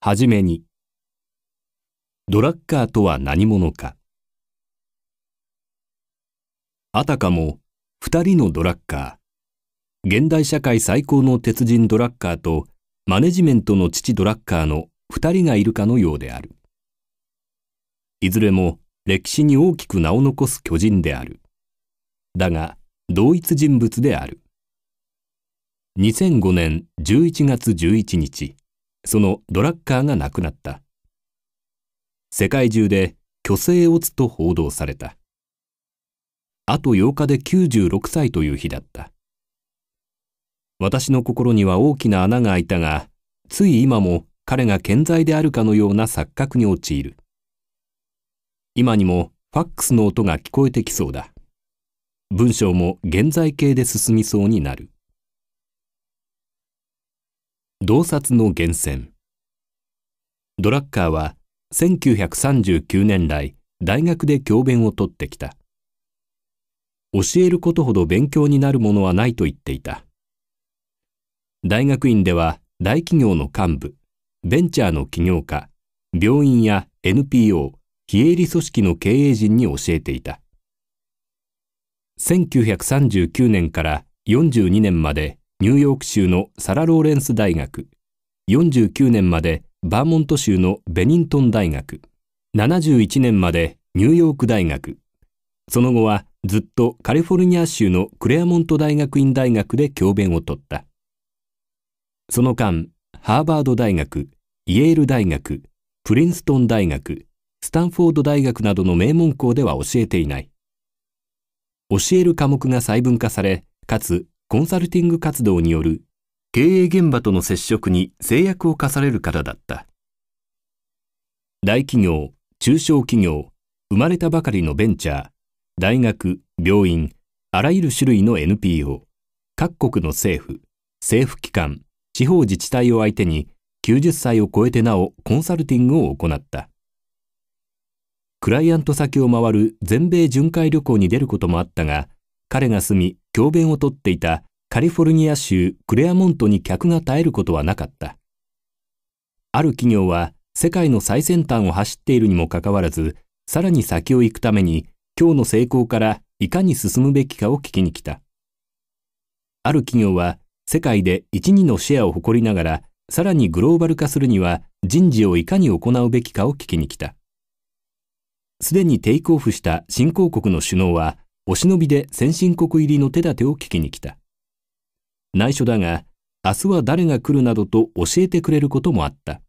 はじめに、ドラッカーとは何者か。あたかも、二人のドラッカー、現代社会最高の鉄人ドラッカーと、マネジメントの父ドラッカーの二人がいるかのようである。いずれも、歴史に大きく名を残す巨人である。だが、同一人物である。2005年11月11日。そのドラッカーが亡くなった世界中で虚勢を打つと報道されたあと8日で96歳という日だった私の心には大きな穴が開いたがつい今も彼が健在であるかのような錯覚に陥る今にもファックスの音が聞こえてきそうだ文章も現在形で進みそうになる洞察の源泉ドラッカーは1939年来大学で教鞭をとってきた教えることほど勉強になるものはないと言っていた大学院では大企業の幹部ベンチャーの起業家病院や NPO 非営利組織の経営陣に教えていた1939年から42年までニューヨーク州のサラ・ローレンス大学、49年までバーモント州のベニントン大学、71年までニューヨーク大学、その後はずっとカリフォルニア州のクレアモント大学院大学で教鞭を取った。その間、ハーバード大学、イェール大学、プリンストン大学、スタンフォード大学などの名門校では教えていない。教える科目が細分化され、かつコンサルティング活動による経営現場との接触に制約を課されるからだった。大企業、中小企業、生まれたばかりのベンチャー、大学、病院、あらゆる種類の NPO、各国の政府、政府機関、地方自治体を相手に90歳を超えてなおコンサルティングを行った。クライアント先を回る全米巡回旅行に出ることもあったが、彼が住み教鞭を取っていたカリフォルニア州クレアモントに客が絶えることはなかった。ある企業は世界の最先端を走っているにもかかわらず、さらに先を行くために今日の成功からいかに進むべきかを聞きに来た。ある企業は世界で1、2のシェアを誇りながら、さらにグローバル化するには人事をいかに行うべきかを聞きに来た。すでにテイクオフした新興国の首脳はお忍びで先進国入りの手立てを聞きに来た。内緒だが、明日は誰が来るなどと教えてくれることもあった。